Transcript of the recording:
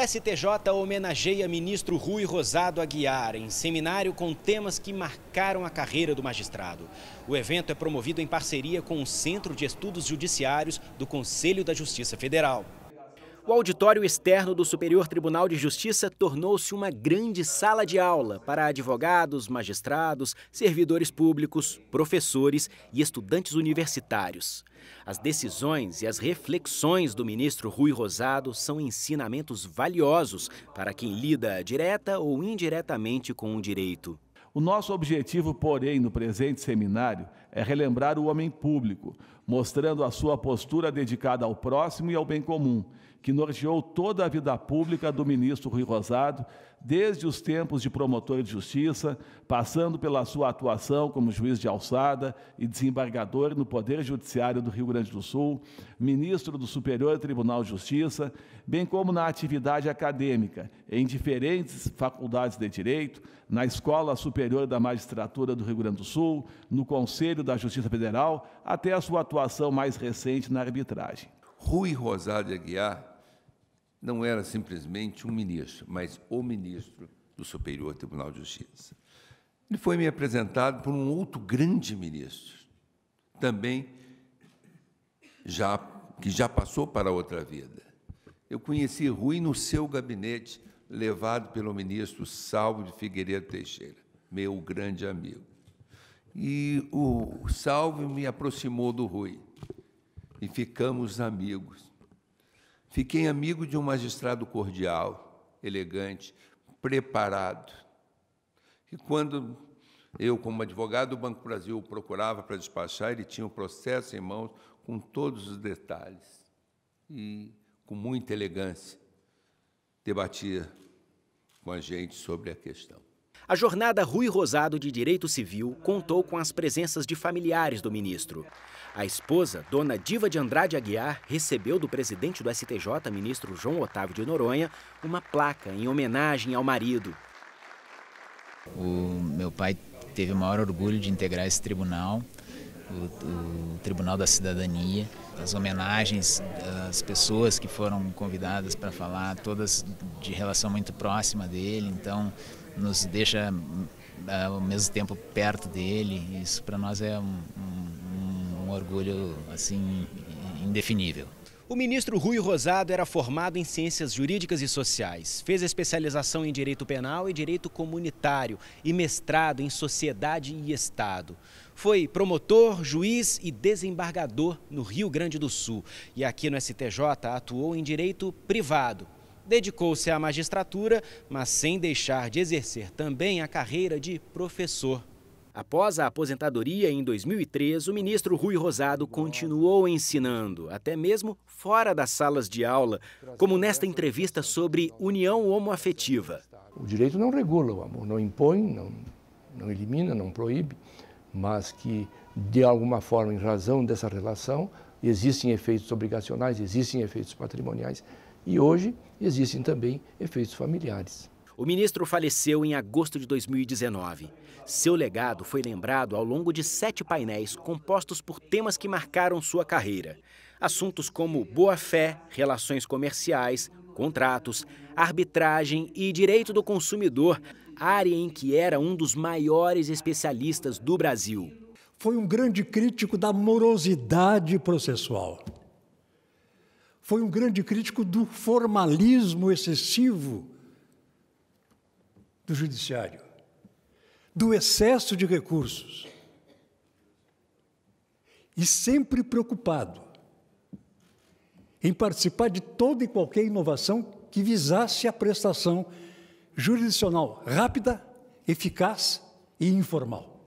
STJ homenageia ministro Rui Rosado Aguiar em seminário com temas que marcaram a carreira do magistrado. O evento é promovido em parceria com o Centro de Estudos Judiciários do Conselho da Justiça Federal. O auditório externo do Superior Tribunal de Justiça tornou-se uma grande sala de aula para advogados, magistrados, servidores públicos, professores e estudantes universitários. As decisões e as reflexões do ministro Rui Rosado são ensinamentos valiosos para quem lida direta ou indiretamente com o direito. O nosso objetivo, porém, no presente seminário é relembrar o homem público, mostrando a sua postura dedicada ao próximo e ao bem comum, que norteou toda a vida pública do ministro Rui Rosado, desde os tempos de promotor de justiça, passando pela sua atuação como juiz de alçada e desembargador no Poder Judiciário do Rio Grande do Sul, ministro do Superior Tribunal de Justiça, bem como na atividade acadêmica em diferentes faculdades de direito, na Escola Superior da Magistratura do Rio Grande do Sul, no Conselho da Justiça Federal, até a sua atuação mais recente na arbitragem. Rui Rosário Aguiar não era simplesmente um ministro, mas o ministro do Superior Tribunal de Justiça. Ele foi me apresentado por um outro grande ministro, também já que já passou para outra vida. Eu conheci Rui no seu gabinete, levado pelo ministro Salvo de Figueiredo Teixeira, meu grande amigo. E o Salvo me aproximou do Rui e ficamos amigos. Fiquei amigo de um magistrado cordial, elegante, preparado, que quando eu, como advogado do Banco Brasil, o procurava para despachar, ele tinha o um processo em mãos com todos os detalhes e com muita elegância debatia com a gente sobre a questão. A jornada Rui Rosado de Direito Civil contou com as presenças de familiares do ministro. A esposa, dona Diva de Andrade Aguiar, recebeu do presidente do STJ, ministro João Otávio de Noronha, uma placa em homenagem ao marido. O meu pai teve o maior orgulho de integrar esse tribunal, o, o Tribunal da Cidadania. As homenagens às pessoas que foram convidadas para falar, todas de relação muito próxima dele, então nos deixa ah, ao mesmo tempo perto dele. Isso para nós é um, um, um orgulho assim indefinível. O ministro Rui Rosado era formado em Ciências Jurídicas e Sociais, fez especialização em Direito Penal e Direito Comunitário e mestrado em Sociedade e Estado. Foi promotor, juiz e desembargador no Rio Grande do Sul e aqui no STJ atuou em Direito Privado, dedicou-se à magistratura, mas sem deixar de exercer também a carreira de professor. Após a aposentadoria em 2003, o ministro Rui Rosado continuou ensinando, até mesmo fora das salas de aula, como nesta entrevista sobre união homoafetiva. O direito não regula o amor, não impõe, não, não elimina, não proíbe, mas que, de alguma forma, em razão dessa relação, existem efeitos obrigacionais, existem efeitos patrimoniais e hoje existem também efeitos familiares. O ministro faleceu em agosto de 2019. Seu legado foi lembrado ao longo de sete painéis compostos por temas que marcaram sua carreira. Assuntos como boa-fé, relações comerciais, contratos, arbitragem e direito do consumidor, área em que era um dos maiores especialistas do Brasil. Foi um grande crítico da morosidade processual foi um grande crítico do formalismo excessivo do judiciário, do excesso de recursos. E sempre preocupado em participar de toda e qualquer inovação que visasse a prestação jurisdicional rápida, eficaz e informal.